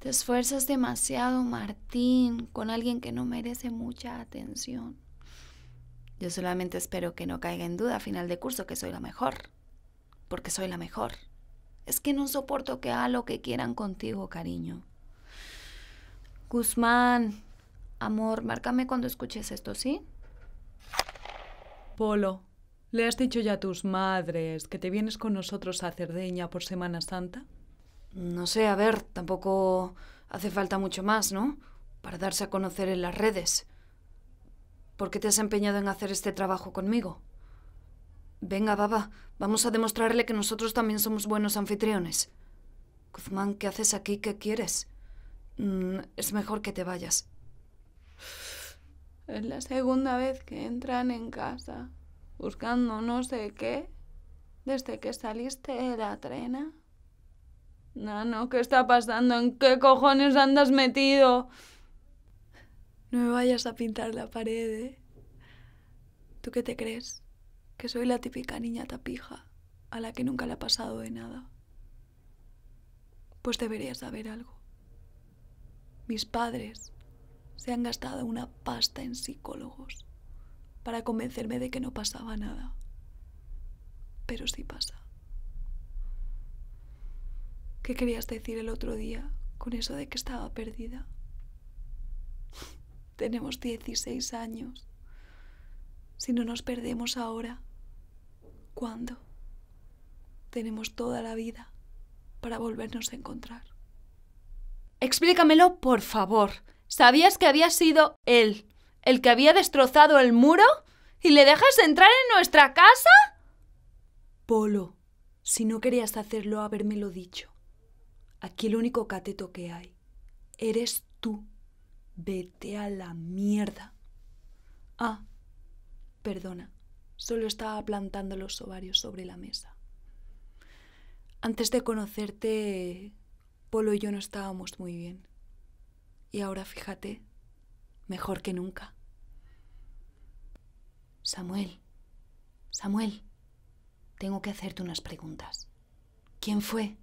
Te esfuerzas demasiado, Martín, con alguien que no merece mucha atención. Yo solamente espero que no caiga en duda a final de curso que soy la mejor, porque soy la mejor. Es que no soporto que haga lo que quieran contigo, cariño. Guzmán, amor, márcame cuando escuches esto, ¿sí? Polo, ¿le has dicho ya a tus madres que te vienes con nosotros a Cerdeña por Semana Santa? No sé, a ver, tampoco hace falta mucho más, ¿no? Para darse a conocer en las redes. ¿Por qué te has empeñado en hacer este trabajo conmigo? Venga, Baba, vamos a demostrarle que nosotros también somos buenos anfitriones. Guzmán, ¿qué haces aquí? ¿Qué quieres? Mm, es mejor que te vayas. Es la segunda vez que entran en casa, buscando no sé qué, desde que saliste de la trena. No, no, ¿qué está pasando? ¿En qué cojones andas metido? No me vayas a pintar la pared, ¿eh? ¿Tú qué te crees? Que soy la típica niña tapija, a la que nunca le ha pasado de nada. Pues deberías saber algo. Mis padres se han gastado una pasta en psicólogos para convencerme de que no pasaba nada. Pero sí pasa. ¿Qué querías decir el otro día con eso de que estaba perdida? Tenemos 16 años. Si no nos perdemos ahora, ¿cuándo? Tenemos toda la vida para volvernos a encontrar. Explícamelo, por favor. ¿Sabías que había sido él el que había destrozado el muro? ¿Y le dejas entrar en nuestra casa? Polo, si no querías hacerlo, habérmelo dicho. Aquí el único cateto que hay eres tú. Vete a la mierda. Ah, perdona, solo estaba plantando los ovarios sobre la mesa. Antes de conocerte, Polo y yo no estábamos muy bien. Y ahora fíjate, mejor que nunca. Samuel, Samuel, tengo que hacerte unas preguntas. ¿Quién fue?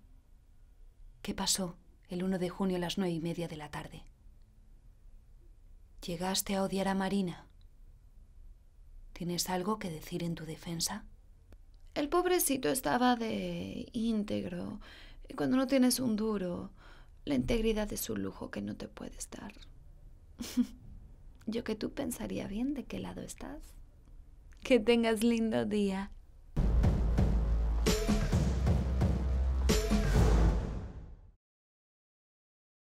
¿Qué pasó el 1 de junio a las nueve y media de la tarde? ¿Llegaste a odiar a Marina? ¿Tienes algo que decir en tu defensa? El pobrecito estaba de íntegro. Y cuando no tienes un duro, la integridad es un lujo que no te puede dar. Yo que tú pensaría bien de qué lado estás. Que tengas lindo día.